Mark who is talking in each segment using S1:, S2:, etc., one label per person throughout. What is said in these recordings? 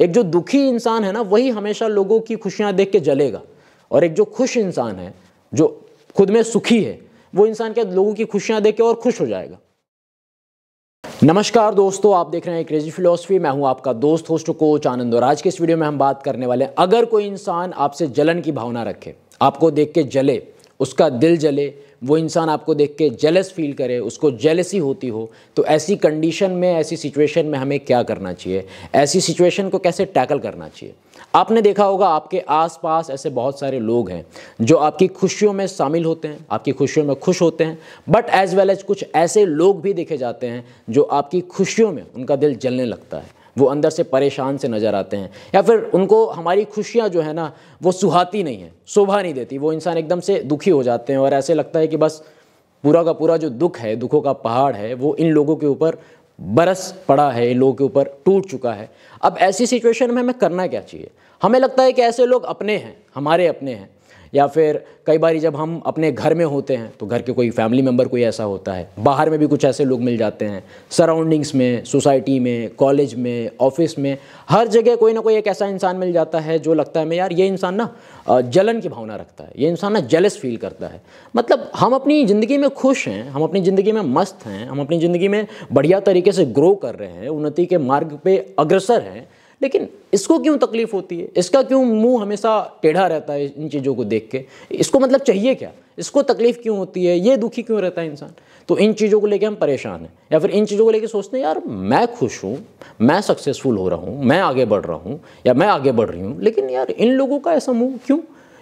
S1: एक जो दुखी इंसान है ना वही हमेशा लोगों की खुशियां देख के जलेगा और एक जो खुश इंसान है जो खुद में सुखी है वो इंसान क्या लोगों की खुशियां देख के और खुश हो जाएगा नमस्कार दोस्तों आप देख रहे हैं क्रेजी फिलोसफी मैं हूं आपका दोस्त होस्ट कोच आनंद और आज के इस वीडियो में हम बात करने वाले हैं अगर कोई इंसान आपसे जलन की भावना रखे आपको देख के जले उसका दिल जले वो इंसान आपको देख के जेलस फील करे उसको जेलसी होती हो तो ऐसी कंडीशन में ऐसी सिचुएशन में हमें क्या करना चाहिए ऐसी सिचुएशन को कैसे टैकल करना चाहिए आपने देखा होगा आपके आसपास ऐसे बहुत सारे लोग हैं जो आपकी खुशियों में शामिल होते हैं आपकी खुशियों में खुश होते हैं बट एज वेल एज कुछ ऐसे लोग भी देखे जाते हैं जो आपकी खुशियों में उनका दिल जलने लगता है वो अंदर से परेशान से नज़र आते हैं या फिर उनको हमारी खुशियाँ जो है ना वो सुहाती नहीं है शोभा नहीं देती वो इंसान एकदम से दुखी हो जाते हैं और ऐसे लगता है कि बस पूरा का पूरा जो दुख है दुखों का पहाड़ है वो इन लोगों के ऊपर बरस पड़ा है इन लोगों के ऊपर टूट चुका है अब ऐसी सिचुएशन में हमें करना क्या चाहिए हमें लगता है कि ऐसे लोग अपने हैं हमारे अपने हैं या फिर कई बार जब हम अपने घर में होते हैं तो घर के कोई फैमिली मेम्बर कोई ऐसा होता है बाहर में भी कुछ ऐसे लोग मिल जाते हैं सराउंडिंग्स में सोसाइटी में कॉलेज में ऑफिस में हर जगह कोई ना कोई एक ऐसा इंसान मिल जाता है जो लगता है मैं यार ये इंसान ना जलन की भावना रखता है ये इंसान ना जेलस फील करता है मतलब हम अपनी ज़िंदगी में खुश हैं हम अपनी ज़िंदगी में मस्त हैं हम अपनी ज़िंदगी में बढ़िया तरीके से ग्रो कर रहे हैं उन्नति के मार्ग पर अग्रसर हैं लेकिन इसको क्यों तकलीफ होती है इसका क्यों मुंह हमेशा टेढ़ा रहता है इन चीज़ों को देख के इसको मतलब चाहिए क्या इसको तकलीफ क्यों होती है ये दुखी क्यों रहता है इंसान तो इन चीज़ों को लेके हम परेशान हैं या फिर इन चीज़ों को लेके सोचते हैं यार मैं खुश हूँ मैं सक्सेसफुल हो रहा हूँ मैं आगे बढ़ रहा हूँ या मैं आगे बढ़ रही हूँ लेकिन यार इन लोगों का ऐसा मुँह क्यों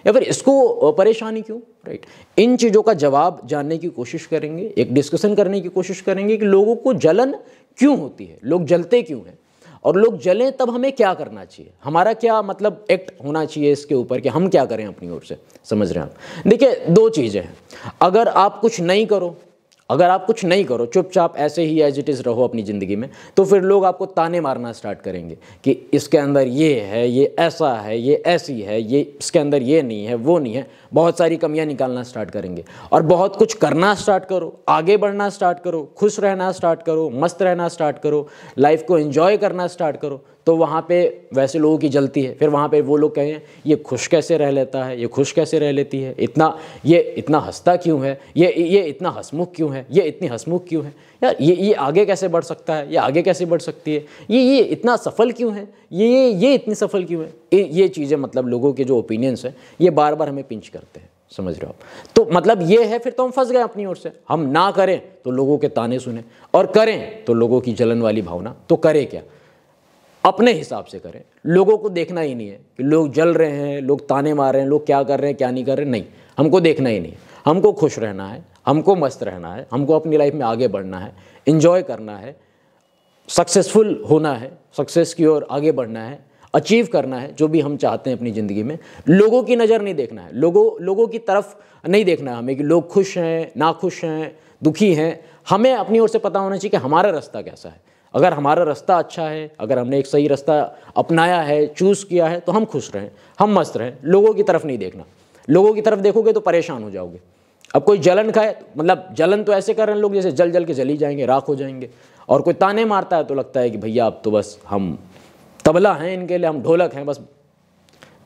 S1: या फिर इसको परेशानी क्यों राइट इन चीज़ों का जवाब जानने की कोशिश करेंगे एक डिस्कशन करने की कोशिश करेंगे कि लोगों को जलन क्यों होती है लोग जलते क्यों हैं और लोग जलें तब हमें क्या करना चाहिए हमारा क्या मतलब एक्ट होना चाहिए इसके ऊपर कि हम क्या करें अपनी ओर से समझ रहे हैं आप देखिए दो चीज़ें हैं अगर आप कुछ नहीं करो अगर आप कुछ नहीं करो चुपचाप ऐसे ही एज इट इज़ रहो अपनी ज़िंदगी में तो फिर लोग आपको ताने मारना स्टार्ट करेंगे कि इसके अंदर ये है ये ऐसा है ये ऐसी है ये इसके अंदर ये नहीं है वो नहीं है बहुत सारी कमियां निकालना स्टार्ट करेंगे और बहुत कुछ करना स्टार्ट करो आगे बढ़ना स्टार्ट करो खुश रहना स्टार्ट करो मस्त रहना स्टार्ट करो लाइफ को इन्जॉय करना स्टार्ट करो तो वहाँ पे वैसे लोगों की जलती है फिर वहाँ पे वो लोग कहें ये खुश कैसे रह लेता है ये खुश कैसे रह लेती है इतना ये इतना हंसता क्यों है ये ये इतना हंसमुख क्यों है ये इतनी हंसमुख क्यों है यार ये ये आगे कैसे बढ़ सकता है ये आगे कैसे बढ़ सकती है ये ये इतना सफल क्यों है ये ये ये इतनी सफल क्यों है ये ये चीज़ें मतलब लोगों के जो ओपिनियंस हैं ये बार बार हमें पिंच करते हैं समझ रहे हो आप तो मतलब ये है फिर तो हम फंस गए अपनी ओर से हम ना करें तो लोगों के ताने सुने और करें तो लोगों की जलन वाली भावना तो करें क्या अपने हिसाब से करें लोगों को देखना ही नहीं है कि लोग जल रहे हैं लोग ताने मार रहे हैं लोग क्या कर रहे हैं क्या नहीं कर रहे नहीं हमको देखना ही नहीं हमको खुश रहना है हमको मस्त रहना है हमको अपनी लाइफ में आगे बढ़ना है इन्जॉय करना है सक्सेसफुल होना है सक्सेस की ओर आगे बढ़ना है अचीव करना है जो भी हम चाहते हैं अपनी ज़िंदगी में लोगों की नज़र नहीं देखना है लोगों लोगों की तरफ नहीं देखना है हमें कि लोग खुश हैं नाखुश हैं दुखी हैं हमें अपनी ओर से पता होना चाहिए कि हमारा रास्ता कैसा है अगर हमारा रास्ता अच्छा है अगर हमने एक सही रास्ता अपनाया है चूज़ किया है तो हम खुश रहें हम मस्त रहें लोगों की तरफ नहीं देखना लोगों की तरफ देखोगे तो परेशान हो जाओगे अब कोई जलन का है मतलब जलन तो ऐसे कर रहे हैं लोग जैसे जल जल के जली जाएंगे राख हो जाएंगे और कोई ताने मारता है तो लगता है कि भैया अब तो बस हम तबला हैं इनके लिए हम ढोलक हैं बस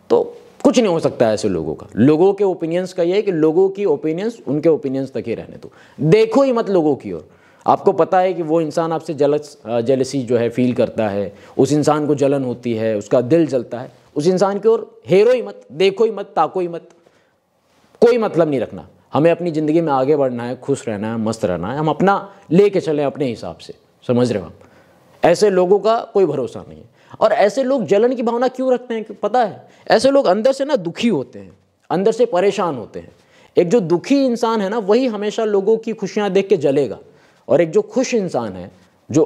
S1: तो कुछ नहीं हो सकता है ऐसे लोगों का लोगों के ओपिनियंस का ये है कि लोगों की ओपिनियंस उनके ओपिनियंस तक ही रहने दो देखो ही मत लोगों की ओर आपको पता है कि वो इंसान आपसे जलस जेलसी जो है फील करता है उस इंसान को जलन होती है उसका दिल जलता है उस इंसान की ओर हेरो ही मत देखो ही मत ताको ही मत कोई मतलब नहीं रखना हमें अपनी ज़िंदगी में आगे बढ़ना है खुश रहना है मस्त रहना है हम अपना ले कर चलें अपने हिसाब से समझ रहे हो आप ऐसे लोगों का कोई भरोसा नहीं है और ऐसे लोग जलन की भावना क्यों रखते हैं पता है ऐसे लोग अंदर से ना दुखी होते हैं अंदर से परेशान होते हैं एक जो दुखी इंसान है ना वही हमेशा लोगों की खुशियाँ देख के जलेगा और एक जो खुश इंसान है जो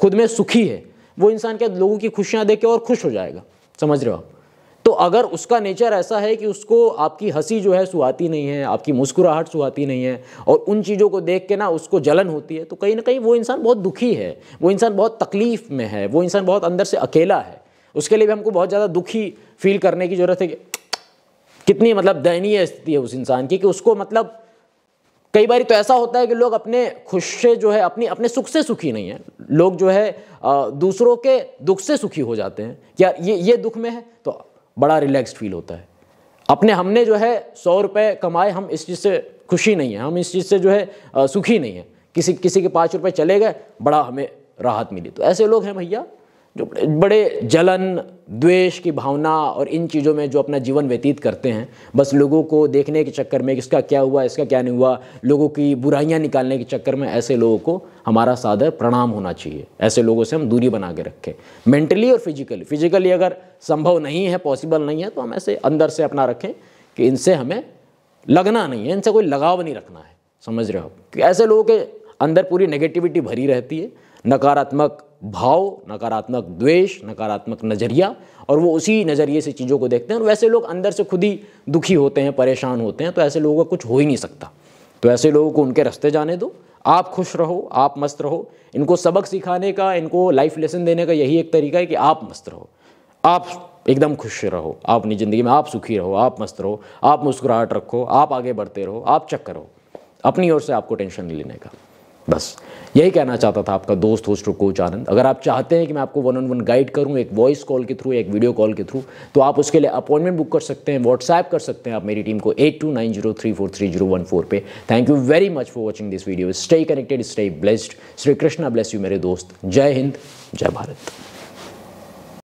S1: खुद में सुखी है वो इंसान क्या लोगों की खुशियाँ देख के और खुश हो जाएगा समझ रहे हो आप तो अगर उसका नेचर ऐसा है कि उसको आपकी हंसी जो है सुहाती नहीं है आपकी मुस्कुराहट सुहाती नहीं है और उन चीज़ों को देख के ना उसको जलन होती है तो कहीं ना कहीं वो इंसान बहुत दुखी है वो इंसान बहुत तकलीफ़ में है वो इंसान बहुत अंदर से अकेला है उसके लिए भी हमको बहुत ज़्यादा दुखी फील करने की ज़रूरत है कि कितनी मतलब दयनीय स्थिति है उस इंसान की कि उसको मतलब कई बार तो ऐसा होता है कि लोग अपने खुश से जो है अपनी अपने सुख से सुखी नहीं है लोग जो है दूसरों के दुख से सुखी हो जाते हैं क्या ये ये दुख में है तो बड़ा रिलैक्स फील होता है अपने हमने जो है सौ रुपये कमाए हम इस चीज़ से खुशी नहीं है हम इस चीज़ से जो है सुखी नहीं है किसी किसी के पाँच रुपये चले गए बड़ा हमें राहत मिली तो ऐसे लोग हैं भैया जो बड़े जलन द्वेष की भावना और इन चीज़ों में जो अपना जीवन व्यतीत करते हैं बस लोगों को देखने के चक्कर में इसका क्या हुआ इसका क्या नहीं हुआ लोगों की बुराइयां निकालने के चक्कर में ऐसे लोगों को हमारा सादर प्रणाम होना चाहिए ऐसे लोगों से हम दूरी बना के रखें मेंटली और फिजिकली फिजिकली अगर संभव नहीं है पॉसिबल नहीं है तो हम ऐसे अंदर से अपना रखें कि इनसे हमें लगना नहीं है इनसे कोई लगाव नहीं रखना है समझ रहे हो कि ऐसे लोगों के अंदर पूरी नेगेटिविटी भरी रहती है नकारात्मक भाव नकारात्मक द्वेष नकारात्मक नज़रिया और वो उसी नज़रिए से चीज़ों को देखते हैं और वैसे लोग अंदर से खुद ही दुखी होते हैं परेशान होते हैं तो ऐसे लोगों का कुछ हो ही नहीं सकता तो ऐसे लोगों को उनके रास्ते जाने दो आप खुश रहो आप मस्त रहो इनको सबक सिखाने का इनको लाइफ लेसन देने का यही एक तरीका है कि आप मस्त रहो आप एकदम खुश रहो आप अपनी ज़िंदगी में आप सुखी रहो आप मस्त रहो आप मुस्कुराहट रखो आप आगे बढ़ते रहो आप चक्कर करो अपनी ओर से आपको टेंशन नहीं लेने का बस यही कहना चाहता था आपका दोस्त होस्ट कोच आनंद अगर आप चाहते हैं कि मैं आपको वन ऑन वन गाइड करूं एक वॉइस कॉल के थ्रू एक वीडियो कॉल के थ्रू तो आप उसके लिए अपॉइंटमेंट बुक कर सकते हैं व्हाट्सएप कर सकते हैं आप मेरी टीम को eight two nine zero three four three zero one four पे thank you very much for watching this video stay connected stay blessed Shri Krishna bless you मेरे दोस्त जय हिंद जय भारत